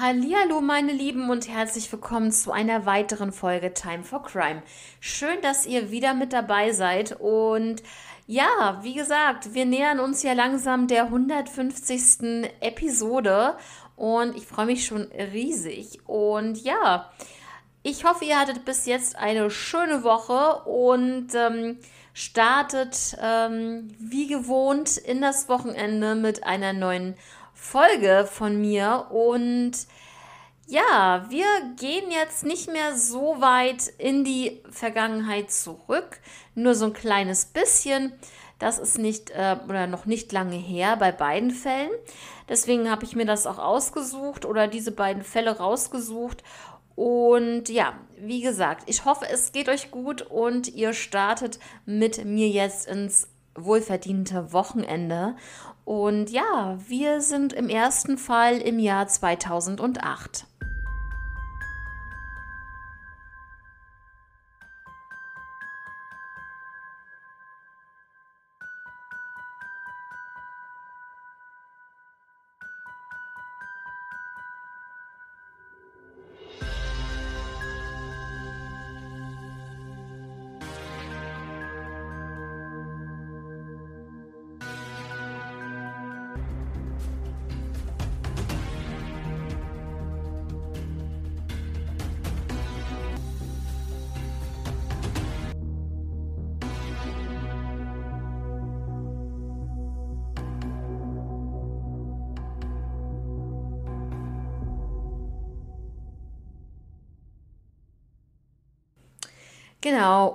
Hallihallo meine Lieben und herzlich willkommen zu einer weiteren Folge Time for Crime. Schön, dass ihr wieder mit dabei seid und ja, wie gesagt, wir nähern uns ja langsam der 150. Episode und ich freue mich schon riesig und ja, ich hoffe, ihr hattet bis jetzt eine schöne Woche und ähm, startet ähm, wie gewohnt in das Wochenende mit einer neuen Folge. Folge von mir und ja, wir gehen jetzt nicht mehr so weit in die Vergangenheit zurück, nur so ein kleines bisschen. Das ist nicht äh, oder noch nicht lange her bei beiden Fällen. Deswegen habe ich mir das auch ausgesucht oder diese beiden Fälle rausgesucht. Und ja, wie gesagt, ich hoffe, es geht euch gut und ihr startet mit mir jetzt ins wohlverdiente Wochenende. Und ja, wir sind im ersten Fall im Jahr 2008.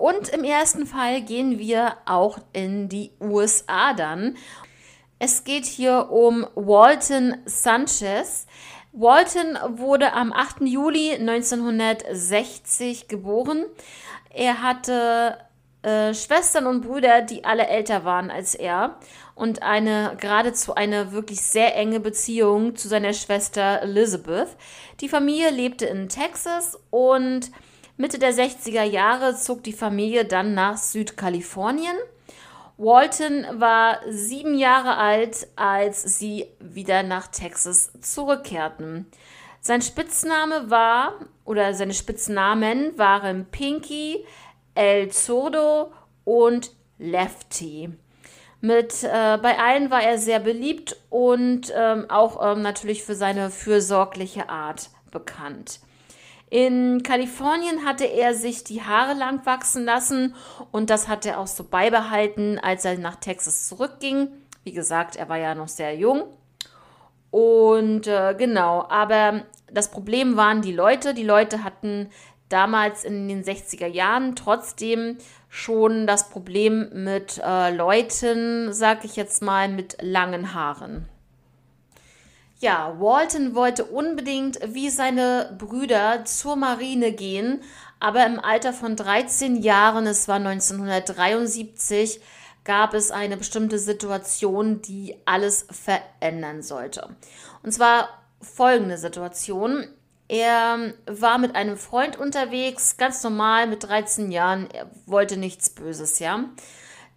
und im ersten Fall gehen wir auch in die USA dann. Es geht hier um Walton Sanchez. Walton wurde am 8. Juli 1960 geboren. Er hatte äh, Schwestern und Brüder, die alle älter waren als er und eine geradezu eine wirklich sehr enge Beziehung zu seiner Schwester Elizabeth. Die Familie lebte in Texas und Mitte der 60er Jahre zog die Familie dann nach Südkalifornien. Walton war sieben Jahre alt, als sie wieder nach Texas zurückkehrten. Sein Spitzname war, oder seine Spitznamen waren Pinky, El Sordo und Lefty. Mit, äh, bei allen war er sehr beliebt und ähm, auch ähm, natürlich für seine fürsorgliche Art bekannt. In Kalifornien hatte er sich die Haare lang wachsen lassen und das hat er auch so beibehalten, als er nach Texas zurückging. Wie gesagt, er war ja noch sehr jung. Und äh, genau, aber das Problem waren die Leute. Die Leute hatten damals in den 60er Jahren trotzdem schon das Problem mit äh, Leuten, sag ich jetzt mal, mit langen Haaren. Ja, Walton wollte unbedingt wie seine Brüder zur Marine gehen, aber im Alter von 13 Jahren, es war 1973, gab es eine bestimmte Situation, die alles verändern sollte. Und zwar folgende Situation. Er war mit einem Freund unterwegs, ganz normal mit 13 Jahren, er wollte nichts Böses, ja.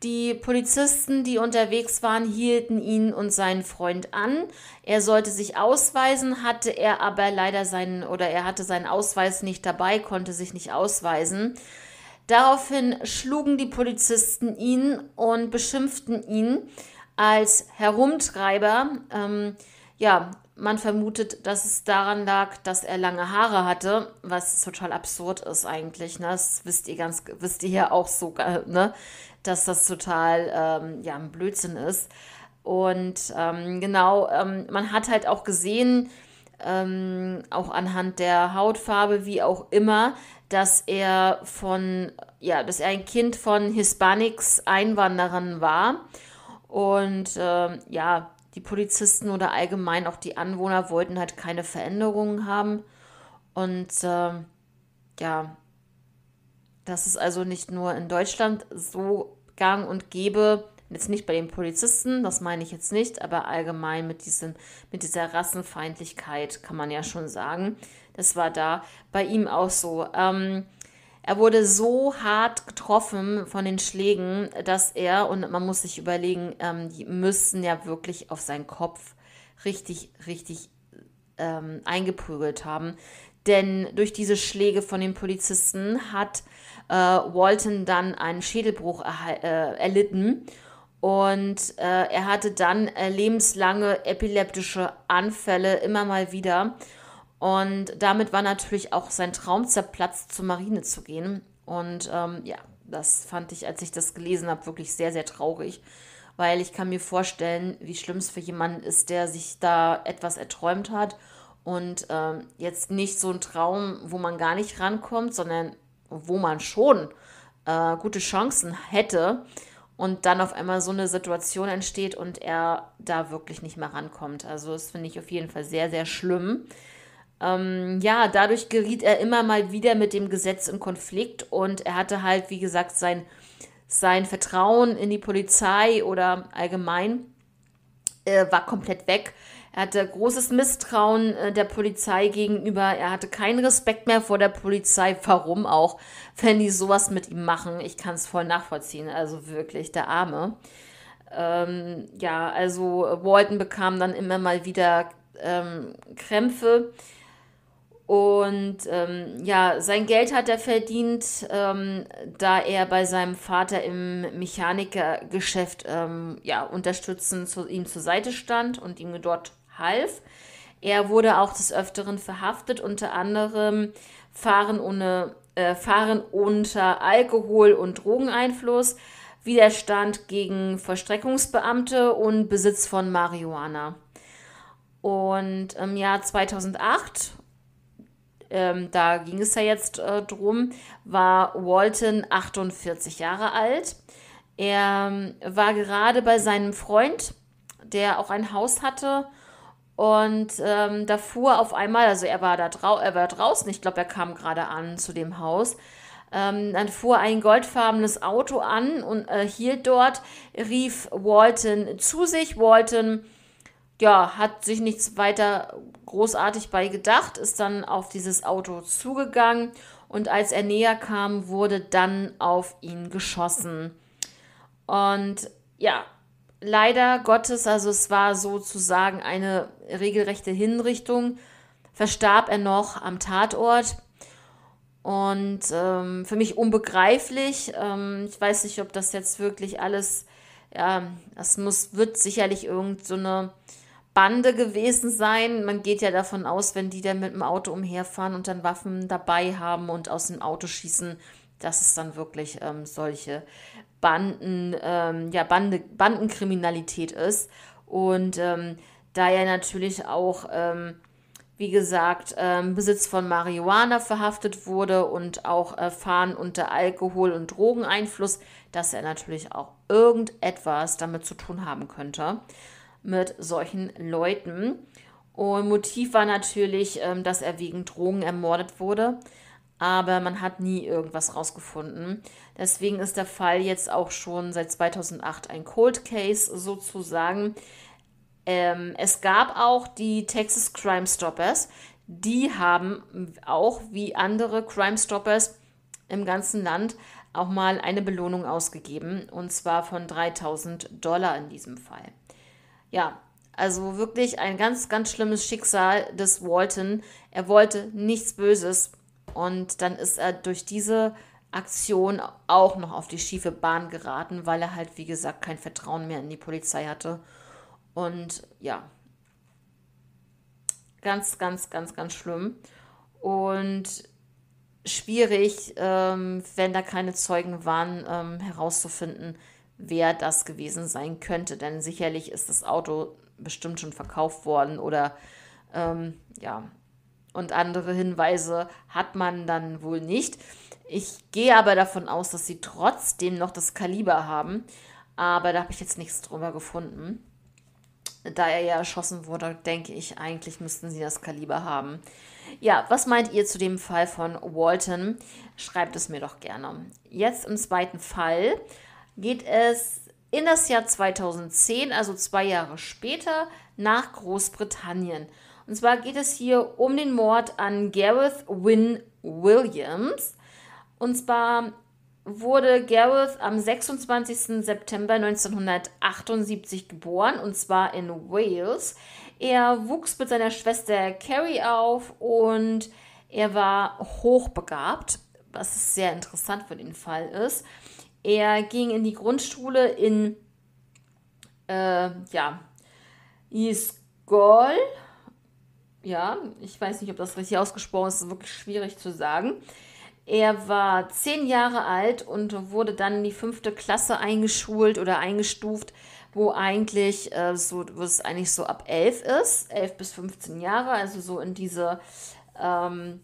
Die Polizisten, die unterwegs waren, hielten ihn und seinen Freund an. Er sollte sich ausweisen, hatte er aber leider seinen oder er hatte seinen Ausweis nicht dabei, konnte sich nicht ausweisen. Daraufhin schlugen die Polizisten ihn und beschimpften ihn als Herumtreiber. Ähm, ja, man vermutet, dass es daran lag, dass er lange Haare hatte, was total absurd ist eigentlich. Ne? Das wisst ihr ganz, wisst ihr ja auch so, äh, ne? dass das total ähm, ja, ein Blödsinn ist. Und ähm, genau, ähm, man hat halt auch gesehen, ähm, auch anhand der Hautfarbe, wie auch immer, dass er von, ja, dass er ein Kind von Hispanics Einwanderern war. Und äh, ja, die Polizisten oder allgemein auch die Anwohner wollten halt keine Veränderungen haben. Und äh, ja, das ist also nicht nur in Deutschland so gang und gäbe, jetzt nicht bei den Polizisten, das meine ich jetzt nicht, aber allgemein mit, diesem, mit dieser Rassenfeindlichkeit kann man ja schon sagen. Das war da bei ihm auch so. Ähm, er wurde so hart getroffen von den Schlägen, dass er, und man muss sich überlegen, ähm, die müssten ja wirklich auf seinen Kopf richtig, richtig ähm, eingeprügelt haben, denn durch diese Schläge von den Polizisten hat äh, Walton dann einen Schädelbruch äh, erlitten und äh, er hatte dann äh, lebenslange epileptische Anfälle immer mal wieder. Und damit war natürlich auch sein Traum zerplatzt, zur Marine zu gehen. Und ähm, ja, das fand ich, als ich das gelesen habe, wirklich sehr, sehr traurig, weil ich kann mir vorstellen, wie schlimm es für jemanden ist, der sich da etwas erträumt hat und ähm, jetzt nicht so ein Traum, wo man gar nicht rankommt, sondern wo man schon äh, gute Chancen hätte und dann auf einmal so eine Situation entsteht und er da wirklich nicht mehr rankommt. Also das finde ich auf jeden Fall sehr, sehr schlimm. Ähm, ja, dadurch geriet er immer mal wieder mit dem Gesetz in Konflikt und er hatte halt, wie gesagt, sein, sein Vertrauen in die Polizei oder allgemein äh, war komplett weg. Er hatte großes Misstrauen äh, der Polizei gegenüber. Er hatte keinen Respekt mehr vor der Polizei. Warum auch, wenn die sowas mit ihm machen? Ich kann es voll nachvollziehen. Also wirklich, der Arme. Ähm, ja, also äh, Walton bekam dann immer mal wieder ähm, Krämpfe. Und ähm, ja, sein Geld hat er verdient, ähm, da er bei seinem Vater im Mechanikergeschäft ähm, ja, unterstützend zu ihm zur Seite stand und ihm dort half. Er wurde auch des Öfteren verhaftet, unter anderem Fahren, ohne, äh, Fahren unter Alkohol- und Drogeneinfluss, Widerstand gegen Verstreckungsbeamte und Besitz von Marihuana. Und im Jahr 2008, ähm, da ging es ja jetzt äh, drum, war Walton 48 Jahre alt. Er ähm, war gerade bei seinem Freund, der auch ein Haus hatte, und ähm, da fuhr auf einmal, also er war da drau er war draußen, ich glaube, er kam gerade an zu dem Haus. Ähm, dann fuhr ein goldfarbenes Auto an und äh, hielt dort, rief Walton zu sich. Walton, ja, hat sich nichts weiter großartig bei gedacht, ist dann auf dieses Auto zugegangen und als er näher kam, wurde dann auf ihn geschossen. Und ja, leider Gottes, also es war sozusagen eine regelrechte Hinrichtung, verstarb er noch am Tatort. Und ähm, für mich unbegreiflich. Ähm, ich weiß nicht, ob das jetzt wirklich alles, ja, das muss, wird sicherlich irgendeine so Bande gewesen sein. Man geht ja davon aus, wenn die dann mit dem Auto umherfahren und dann Waffen dabei haben und aus dem Auto schießen, dass es dann wirklich ähm, solche Banden, ähm, ja, Bande, Bandenkriminalität ist. Und ähm, da er natürlich auch, ähm, wie gesagt, ähm, Besitz von Marihuana verhaftet wurde und auch äh, Fahren unter Alkohol- und Drogeneinfluss, dass er natürlich auch irgendetwas damit zu tun haben könnte mit solchen Leuten. Und Motiv war natürlich, ähm, dass er wegen Drogen ermordet wurde aber man hat nie irgendwas rausgefunden. Deswegen ist der Fall jetzt auch schon seit 2008 ein Cold Case sozusagen. Ähm, es gab auch die Texas Crime Stoppers. Die haben auch wie andere Crime Stoppers im ganzen Land auch mal eine Belohnung ausgegeben und zwar von 3000 Dollar in diesem Fall. Ja, also wirklich ein ganz, ganz schlimmes Schicksal des Walton. Er wollte nichts Böses und dann ist er durch diese Aktion auch noch auf die schiefe Bahn geraten, weil er halt, wie gesagt, kein Vertrauen mehr in die Polizei hatte. Und ja, ganz, ganz, ganz, ganz schlimm. Und schwierig, ähm, wenn da keine Zeugen waren, ähm, herauszufinden, wer das gewesen sein könnte. Denn sicherlich ist das Auto bestimmt schon verkauft worden oder ähm, ja, und andere Hinweise hat man dann wohl nicht. Ich gehe aber davon aus, dass sie trotzdem noch das Kaliber haben, aber da habe ich jetzt nichts drüber gefunden. Da er ja erschossen wurde, denke ich, eigentlich müssten sie das Kaliber haben. Ja, was meint ihr zu dem Fall von Walton? Schreibt es mir doch gerne. Jetzt im zweiten Fall geht es in das Jahr 2010, also zwei Jahre später, nach Großbritannien. Und zwar geht es hier um den Mord an Gareth Wynne Williams. Und zwar wurde Gareth am 26. September 1978 geboren, und zwar in Wales. Er wuchs mit seiner Schwester Carrie auf und er war hochbegabt, was sehr interessant für den Fall ist. Er ging in die Grundschule in, äh, ja, Iskol ja, ich weiß nicht, ob das richtig ausgesprochen ist, ist wirklich schwierig zu sagen. Er war zehn Jahre alt und wurde dann in die fünfte Klasse eingeschult oder eingestuft, wo eigentlich äh, so, wo es eigentlich so ab elf ist, elf bis 15 Jahre, also so in diese ähm,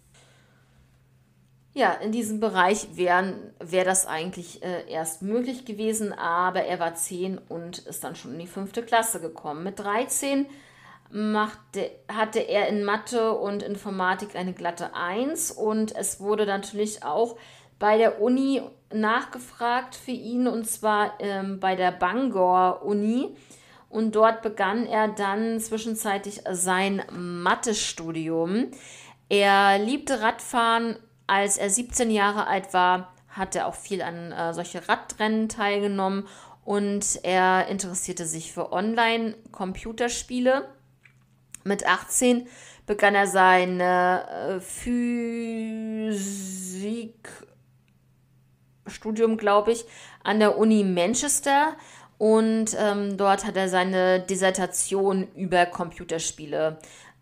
ja, in diesem Bereich wäre wär das eigentlich äh, erst möglich gewesen, aber er war zehn und ist dann schon in die fünfte Klasse gekommen. Mit 13 machte, hatte er in Mathe und Informatik eine glatte 1 und es wurde natürlich auch bei der Uni nachgefragt für ihn und zwar ähm, bei der Bangor Uni. Und dort begann er dann zwischenzeitlich sein Mathestudium. Er liebte Radfahren. Als er 17 Jahre alt war, hat er auch viel an äh, solche Radrennen teilgenommen und er interessierte sich für Online-Computerspiele. Mit 18 begann er sein äh, Physikstudium, glaube ich, an der Uni Manchester und ähm, dort hat er seine Dissertation über Computerspiele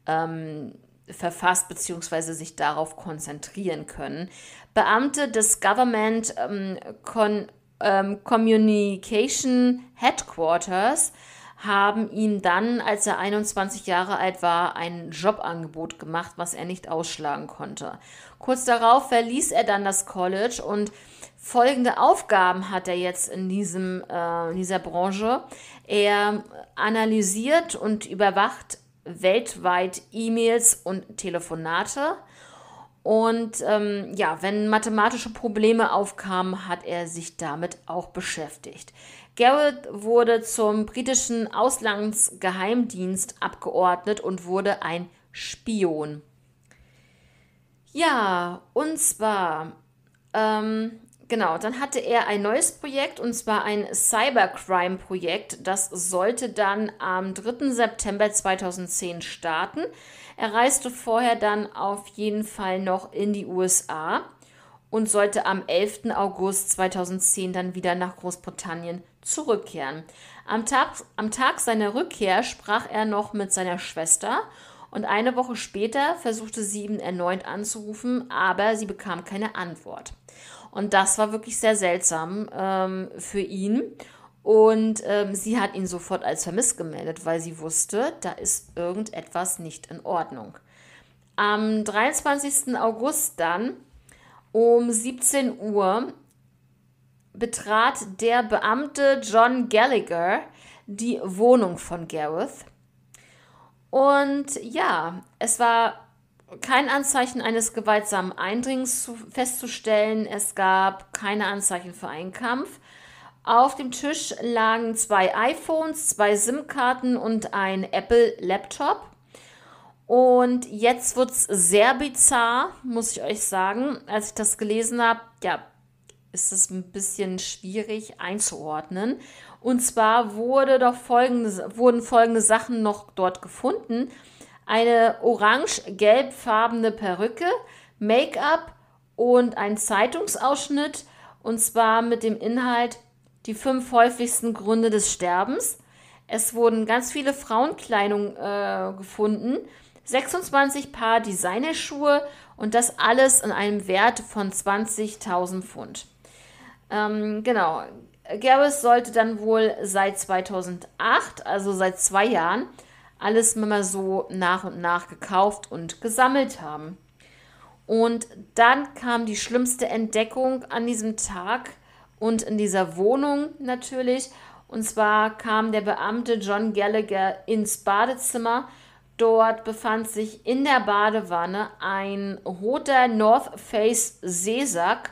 ähm, verfasst bzw. sich darauf konzentrieren können. Beamte des Government ähm, Con, ähm, Communication Headquarters haben ihm dann, als er 21 Jahre alt war, ein Jobangebot gemacht, was er nicht ausschlagen konnte. Kurz darauf verließ er dann das College und folgende Aufgaben hat er jetzt in, diesem, äh, in dieser Branche. Er analysiert und überwacht weltweit E-Mails und Telefonate. Und ähm, ja, wenn mathematische Probleme aufkamen, hat er sich damit auch beschäftigt. Garrett wurde zum britischen Auslandsgeheimdienst abgeordnet und wurde ein Spion. Ja, und zwar ähm, genau, dann hatte er ein neues Projekt und zwar ein Cybercrime-Projekt. Das sollte dann am 3. September 2010 starten. Er reiste vorher dann auf jeden Fall noch in die USA und sollte am 11. August 2010 dann wieder nach Großbritannien zurückkehren. Am Tag, am Tag seiner Rückkehr sprach er noch mit seiner Schwester und eine Woche später versuchte sie ihn erneut anzurufen, aber sie bekam keine Antwort. Und das war wirklich sehr seltsam ähm, für ihn. Und ähm, sie hat ihn sofort als vermisst gemeldet, weil sie wusste, da ist irgendetwas nicht in Ordnung. Am 23. August dann um 17 Uhr betrat der Beamte John Gallagher die Wohnung von Gareth. Und ja, es war kein Anzeichen eines gewaltsamen Eindringens festzustellen. Es gab keine Anzeichen für einen Kampf. Auf dem Tisch lagen zwei iPhones, zwei SIM-Karten und ein Apple-Laptop. Und jetzt wird es sehr bizarr, muss ich euch sagen. Als ich das gelesen habe, ja, ist es ein bisschen schwierig einzuordnen. Und zwar wurde doch folgendes, wurden folgende Sachen noch dort gefunden eine orange-gelbfarbene Perücke, Make-up und ein Zeitungsausschnitt und zwar mit dem Inhalt die fünf häufigsten Gründe des Sterbens. Es wurden ganz viele Frauenkleidung äh, gefunden, 26 Paar Designerschuhe und das alles in einem Wert von 20.000 Pfund. Ähm, genau, Gareth sollte dann wohl seit 2008, also seit zwei Jahren, alles immer so nach und nach gekauft und gesammelt haben. Und dann kam die schlimmste Entdeckung an diesem Tag und in dieser Wohnung natürlich. Und zwar kam der Beamte John Gallagher ins Badezimmer. Dort befand sich in der Badewanne ein roter North Face Seesack,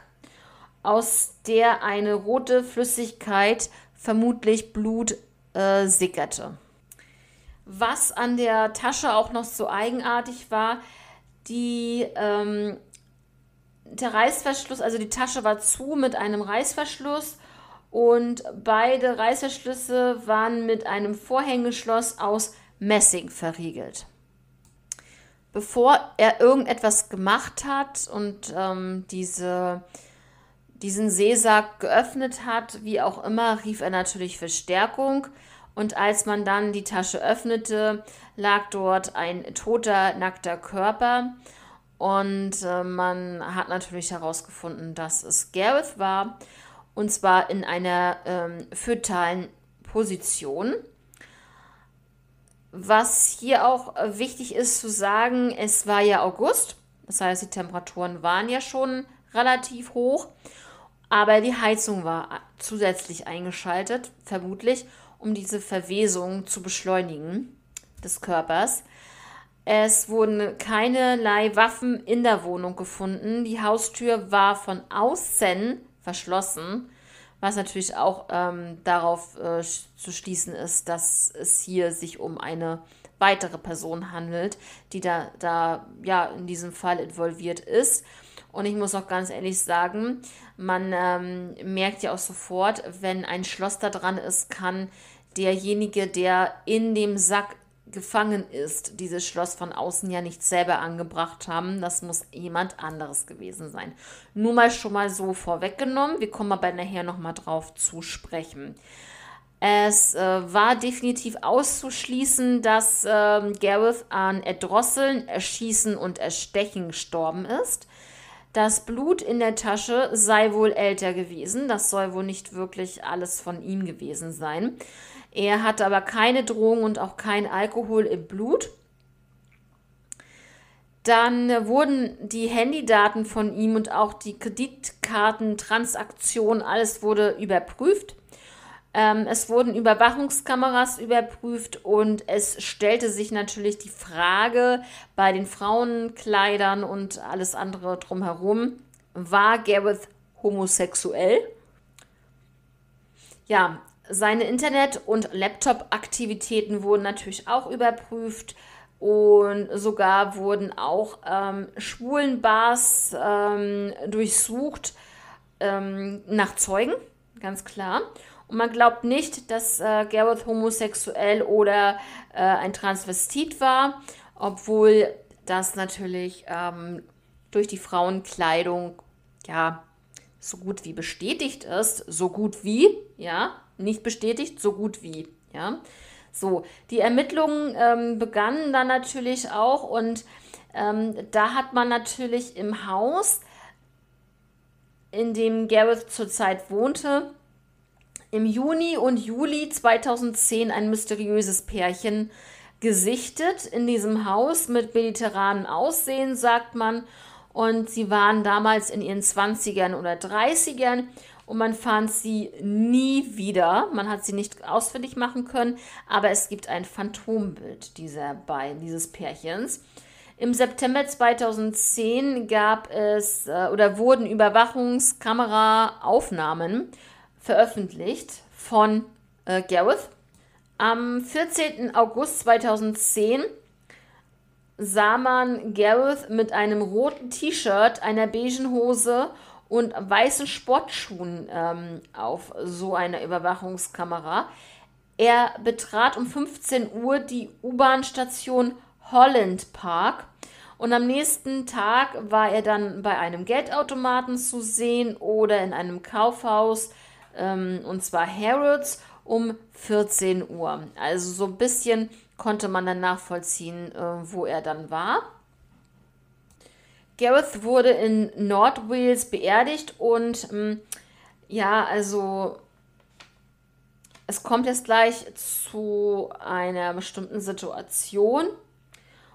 aus der eine rote Flüssigkeit, vermutlich Blut, äh, sickerte. Was an der Tasche auch noch so eigenartig war, die, ähm, der Reißverschluss, also die Tasche war zu mit einem Reißverschluss und beide Reißverschlüsse waren mit einem Vorhängeschloss aus Messing verriegelt. Bevor er irgendetwas gemacht hat und ähm, diese, diesen Seesack geöffnet hat, wie auch immer, rief er natürlich Verstärkung. Und als man dann die Tasche öffnete, lag dort ein toter, nackter Körper. Und äh, man hat natürlich herausgefunden, dass es Gareth war. Und zwar in einer ähm, fötalen Position. Was hier auch äh, wichtig ist zu sagen, es war ja August. Das heißt, die Temperaturen waren ja schon relativ hoch. Aber die Heizung war zusätzlich eingeschaltet, vermutlich um diese Verwesung zu beschleunigen des Körpers. Es wurden keinerlei Waffen in der Wohnung gefunden. Die Haustür war von außen verschlossen, was natürlich auch ähm, darauf äh, zu schließen ist, dass es hier sich um eine weitere Person handelt, die da, da ja in diesem Fall involviert ist. Und ich muss auch ganz ehrlich sagen, man ähm, merkt ja auch sofort, wenn ein Schloss da dran ist, kann derjenige, der in dem Sack gefangen ist, dieses Schloss von außen ja nicht selber angebracht haben. Das muss jemand anderes gewesen sein. Nur mal schon mal so vorweggenommen. Wir kommen aber nachher nochmal drauf zu sprechen. Es äh, war definitiv auszuschließen, dass äh, Gareth an Erdrosseln, Erschießen und Erstechen gestorben ist. Das Blut in der Tasche sei wohl älter gewesen. Das soll wohl nicht wirklich alles von ihm gewesen sein. Er hatte aber keine Drogen und auch kein Alkohol im Blut. Dann wurden die Handydaten von ihm und auch die Kreditkartentransaktion, alles wurde überprüft. Ähm, es wurden Überwachungskameras überprüft und es stellte sich natürlich die Frage bei den Frauenkleidern und alles andere drumherum, war Gareth homosexuell? Ja, seine Internet- und Laptop-Aktivitäten wurden natürlich auch überprüft und sogar wurden auch ähm, Schwulenbars ähm, durchsucht ähm, nach Zeugen, ganz klar. Und man glaubt nicht, dass äh, Gareth homosexuell oder äh, ein Transvestit war, obwohl das natürlich ähm, durch die Frauenkleidung ja so gut wie bestätigt ist, so gut wie, ja, nicht bestätigt, so gut wie, ja. So, die Ermittlungen ähm, begannen dann natürlich auch und ähm, da hat man natürlich im Haus, in dem Gareth zurzeit wohnte, im Juni und Juli 2010 ein mysteriöses Pärchen gesichtet in diesem Haus mit mediterranem Aussehen, sagt man. Und sie waren damals in ihren 20ern oder 30ern und man fand sie nie wieder. Man hat sie nicht ausfindig machen können, aber es gibt ein Phantombild dieser beiden, dieses Pärchens. Im September 2010 gab es äh, oder wurden Überwachungskameraaufnahmen veröffentlicht von äh, Gareth. Am 14. August 2010 sah man Gareth mit einem roten T-Shirt, einer beigen Hose und weißen Sportschuhen ähm, auf so einer Überwachungskamera. Er betrat um 15 Uhr die U-Bahn-Station Holland Park und am nächsten Tag war er dann bei einem Geldautomaten zu sehen oder in einem Kaufhaus ähm, und zwar Harrods um 14 Uhr. Also so ein bisschen konnte man dann nachvollziehen, äh, wo er dann war. Gareth wurde in Nordwales beerdigt und ähm, ja, also es kommt jetzt gleich zu einer bestimmten Situation.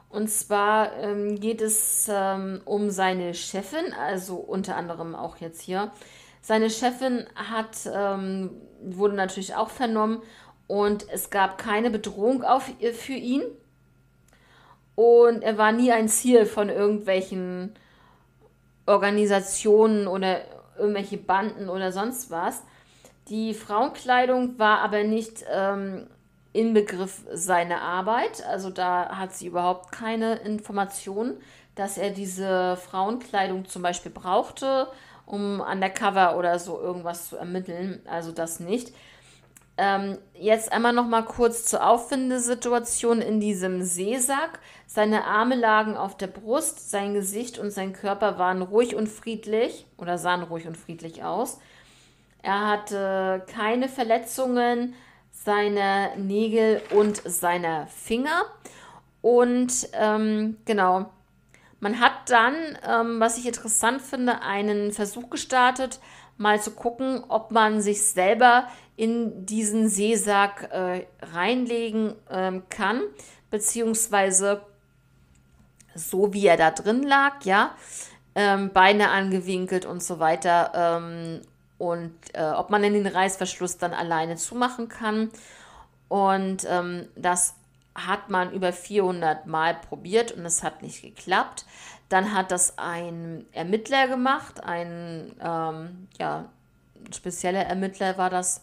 Und zwar ähm, geht es ähm, um seine Chefin, also unter anderem auch jetzt hier seine Chefin hat, ähm, wurde natürlich auch vernommen und es gab keine Bedrohung auf, äh, für ihn. Und er war nie ein Ziel von irgendwelchen Organisationen oder irgendwelche Banden oder sonst was. Die Frauenkleidung war aber nicht ähm, Begriff seiner Arbeit. Also da hat sie überhaupt keine Informationen, dass er diese Frauenkleidung zum Beispiel brauchte um undercover oder so irgendwas zu ermitteln. Also das nicht. Ähm, jetzt einmal noch mal kurz zur Auffindesituation in diesem Seesack. Seine Arme lagen auf der Brust, sein Gesicht und sein Körper waren ruhig und friedlich oder sahen ruhig und friedlich aus. Er hatte keine Verletzungen seiner Nägel und seiner Finger. Und ähm, genau, man hat dann, ähm, was ich interessant finde, einen Versuch gestartet, mal zu gucken, ob man sich selber in diesen Seesack äh, reinlegen ähm, kann, beziehungsweise so wie er da drin lag, ja, ähm, Beine angewinkelt und so weiter ähm, und äh, ob man denn den Reißverschluss dann alleine zumachen kann. Und ähm, das hat man über 400 Mal probiert und es hat nicht geklappt. Dann hat das ein Ermittler gemacht, ein ähm, ja, spezieller Ermittler war das.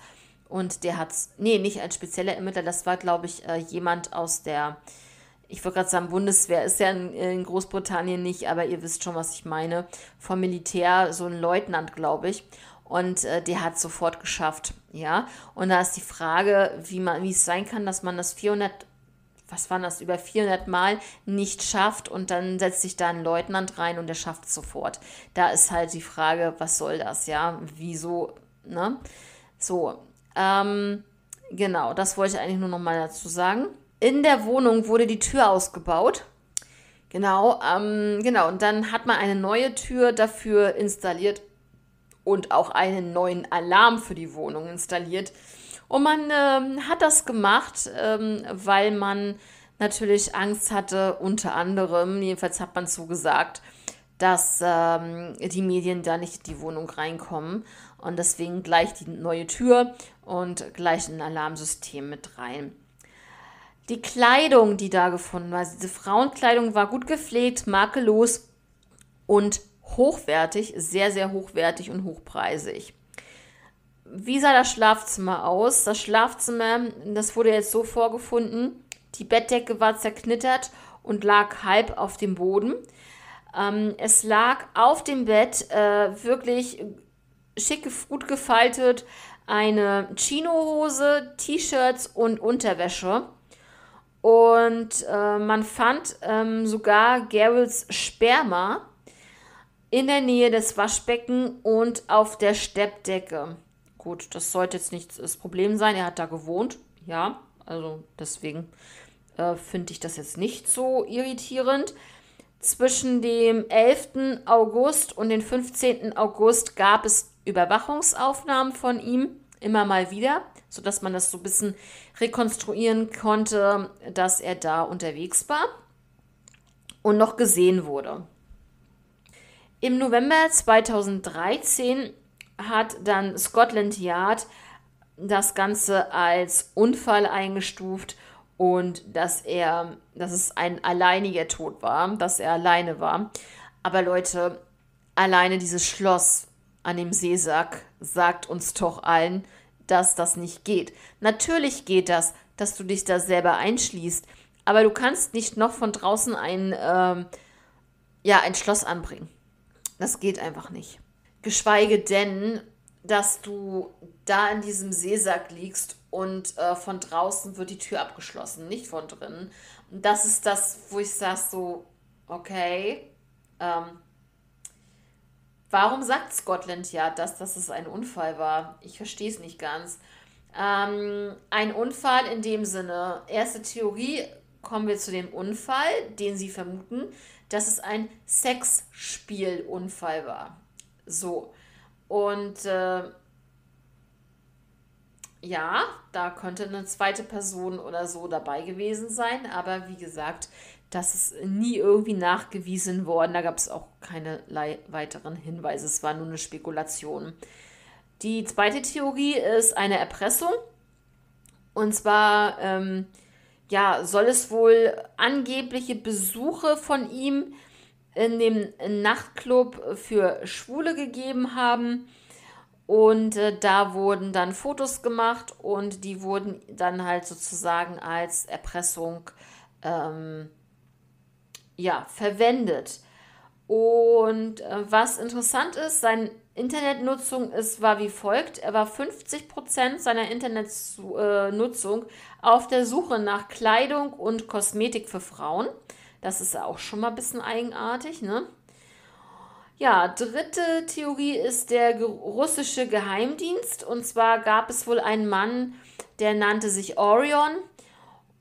Und der hat es, nee, nicht ein spezieller Ermittler, das war, glaube ich, äh, jemand aus der, ich würde gerade sagen, Bundeswehr ist ja in, in, Großbritannien nicht, aber ihr wisst schon, was ich meine, vom Militär, so ein Leutnant, glaube ich. Und äh, der hat sofort geschafft, ja. Und da ist die Frage, wie man, wie es sein kann, dass man das 400 was waren das, über 400 Mal nicht schafft und dann setzt sich da ein Leutnant rein und der schafft es sofort. Da ist halt die Frage, was soll das, ja, wieso, ne? So, ähm, genau, das wollte ich eigentlich nur nochmal dazu sagen. In der Wohnung wurde die Tür ausgebaut. Genau, ähm, genau, und dann hat man eine neue Tür dafür installiert und auch einen neuen Alarm für die Wohnung installiert und man ähm, hat das gemacht, ähm, weil man natürlich Angst hatte, unter anderem, jedenfalls hat man so gesagt, dass ähm, die Medien da nicht in die Wohnung reinkommen. Und deswegen gleich die neue Tür und gleich ein Alarmsystem mit rein. Die Kleidung, die da gefunden war, diese Frauenkleidung war gut gepflegt, makellos und hochwertig, sehr, sehr hochwertig und hochpreisig wie sah das Schlafzimmer aus? Das Schlafzimmer, das wurde jetzt so vorgefunden, die Bettdecke war zerknittert und lag halb auf dem Boden. Ähm, es lag auf dem Bett äh, wirklich schick gut gefaltet eine Chinohose, T-Shirts und Unterwäsche. Und äh, man fand ähm, sogar Geralds Sperma in der Nähe des Waschbecken und auf der Steppdecke. Gut, das sollte jetzt nicht das Problem sein. Er hat da gewohnt. Ja, also deswegen äh, finde ich das jetzt nicht so irritierend. Zwischen dem 11. August und dem 15. August gab es Überwachungsaufnahmen von ihm, immer mal wieder, sodass man das so ein bisschen rekonstruieren konnte, dass er da unterwegs war und noch gesehen wurde. Im November 2013 hat dann Scotland Yard das Ganze als Unfall eingestuft und dass er, dass es ein alleiniger Tod war, dass er alleine war. Aber Leute, alleine dieses Schloss an dem Seesack sagt uns doch allen, dass das nicht geht. Natürlich geht das, dass du dich da selber einschließt, aber du kannst nicht noch von draußen ein, äh, ja, ein Schloss anbringen. Das geht einfach nicht. Geschweige denn, dass du da in diesem Seesack liegst und äh, von draußen wird die Tür abgeschlossen, nicht von drinnen. Und das ist das, wo ich sage so, okay, ähm, warum sagt Scotland ja, dass das ein Unfall war? Ich verstehe es nicht ganz. Ähm, ein Unfall in dem Sinne, erste Theorie, kommen wir zu dem Unfall, den sie vermuten, dass es ein Sexspielunfall war. So. Und äh, ja, da könnte eine zweite Person oder so dabei gewesen sein, aber wie gesagt, das ist nie irgendwie nachgewiesen worden. Da gab es auch keine weiteren Hinweise. Es war nur eine Spekulation. Die zweite Theorie ist eine Erpressung. Und zwar, ähm, ja, soll es wohl angebliche Besuche von ihm in dem Nachtclub für Schwule gegeben haben. Und äh, da wurden dann Fotos gemacht und die wurden dann halt sozusagen als Erpressung ähm, ja, verwendet. Und äh, was interessant ist, seine Internetnutzung ist, war wie folgt. Er war 50% seiner Internetnutzung äh, auf der Suche nach Kleidung und Kosmetik für Frauen. Das ist auch schon mal ein bisschen eigenartig, ne? Ja, dritte Theorie ist der russische Geheimdienst. Und zwar gab es wohl einen Mann, der nannte sich Orion.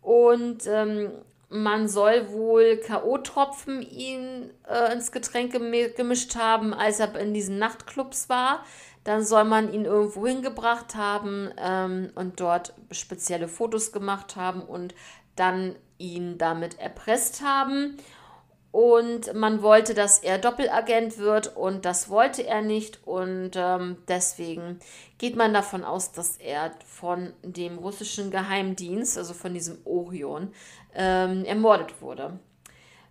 Und ähm, man soll wohl K.O.-Tropfen ihn äh, ins Getränk gemischt haben, als er in diesen Nachtclubs war. Dann soll man ihn irgendwo hingebracht haben ähm, und dort spezielle Fotos gemacht haben und dann ihn damit erpresst haben. Und man wollte, dass er Doppelagent wird und das wollte er nicht. Und ähm, deswegen geht man davon aus, dass er von dem russischen Geheimdienst, also von diesem Orion, ähm, ermordet wurde.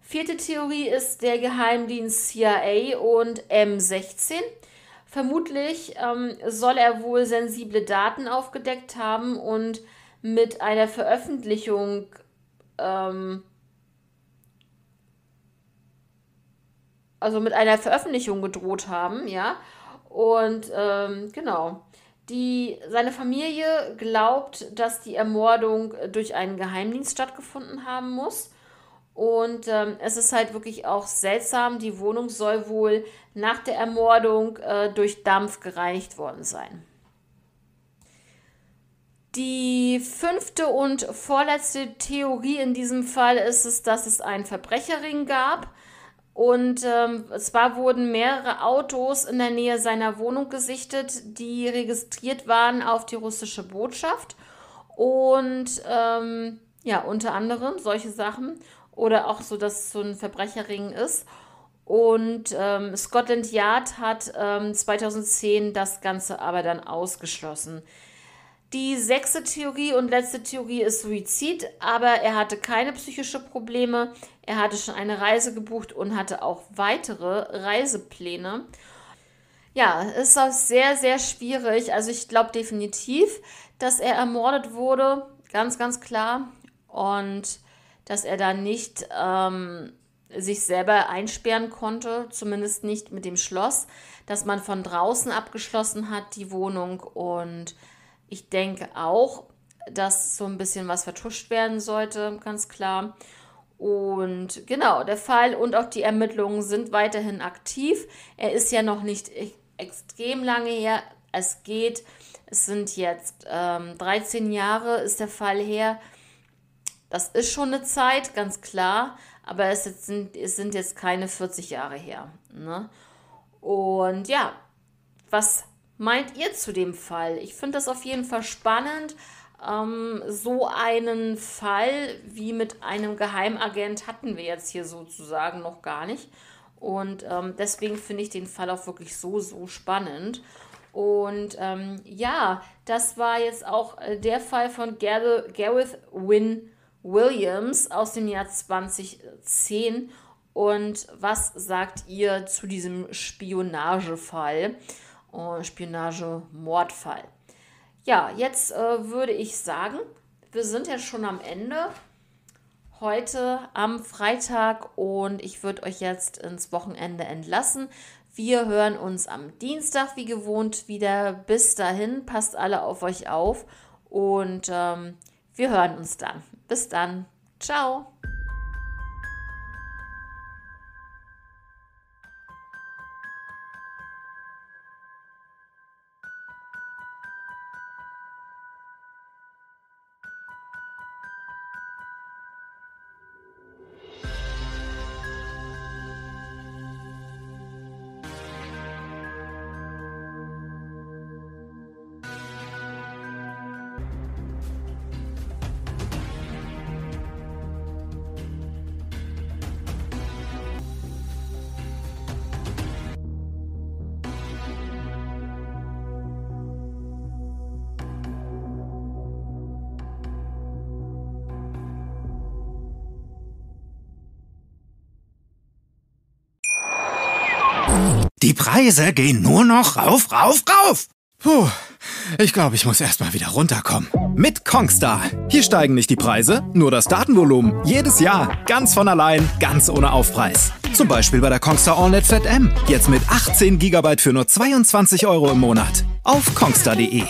Vierte Theorie ist der Geheimdienst CIA und M16. Vermutlich ähm, soll er wohl sensible Daten aufgedeckt haben und mit einer Veröffentlichung ähm, also mit einer Veröffentlichung gedroht haben, ja. Und ähm, genau. Die, seine Familie glaubt, dass die Ermordung durch einen Geheimdienst stattgefunden haben muss. Und ähm, es ist halt wirklich auch seltsam, die Wohnung soll wohl nach der Ermordung äh, durch Dampf gereinigt worden sein. Die fünfte und vorletzte Theorie in diesem Fall ist es, dass es einen Verbrecherring gab. Und ähm, zwar wurden mehrere Autos in der Nähe seiner Wohnung gesichtet, die registriert waren auf die russische Botschaft. Und ähm, ja, unter anderem solche Sachen. Oder auch so, dass es so ein Verbrecherring ist. Und ähm, Scotland Yard hat 2010 ähm, das Ganze aber dann ausgeschlossen. Die sechste Theorie und letzte Theorie ist Suizid, aber er hatte keine psychischen Probleme. Er hatte schon eine Reise gebucht und hatte auch weitere Reisepläne. Ja, ist auch sehr, sehr schwierig. Also ich glaube definitiv, dass er ermordet wurde, ganz, ganz klar. Und dass er da nicht ähm, sich selber einsperren konnte, zumindest nicht mit dem Schloss, dass man von draußen abgeschlossen hat, die Wohnung und ich denke auch, dass so ein bisschen was vertuscht werden sollte, ganz klar. Und genau, der Fall und auch die Ermittlungen sind weiterhin aktiv. Er ist ja noch nicht e- extrem lange her. Es geht, es sind jetzt ähm, 13 Jahre ist der Fall her. Das ist schon eine Zeit, ganz klar. Aber es, jetzt sind, es sind jetzt keine 40 Jahre her. Ne? Und ja, was meint ihr zu dem Fall? Ich finde das auf jeden Fall spannend. Ähm, so einen Fall wie mit einem Geheimagent hatten wir jetzt hier sozusagen noch gar nicht. Und ähm, deswegen finde ich den Fall auch wirklich so, so spannend. Und ähm, ja, das war jetzt auch äh, der Fall von Gareth, Gareth Wynne Williams aus dem Jahr 2010. Und was sagt ihr zu diesem Spionagefall? äh, oh, Spionage-Mordfall. Ja, jetzt äh, würde ich sagen, wir sind ja schon am Ende heute am Freitag und ich würde euch jetzt ins Wochenende entlassen. Wir hören uns am Dienstag wie gewohnt wieder. Bis dahin, passt alle auf euch auf und ähm, wir hören uns dann. Bis dann. Ciao. Die Preise gehen nur noch rauf, rauf, rauf. Puh, ich glaube, ich muss erstmal wieder runterkommen. Mit Kongstar. Hier steigen nicht die Preise, nur das Datenvolumen. Jedes Jahr. Ganz von allein, ganz ohne Aufpreis. Zum Beispiel bei der Kongstar AllNet Fat M. Jetzt mit 18 GB für nur 22 Euro im Monat. Auf kongstar.de.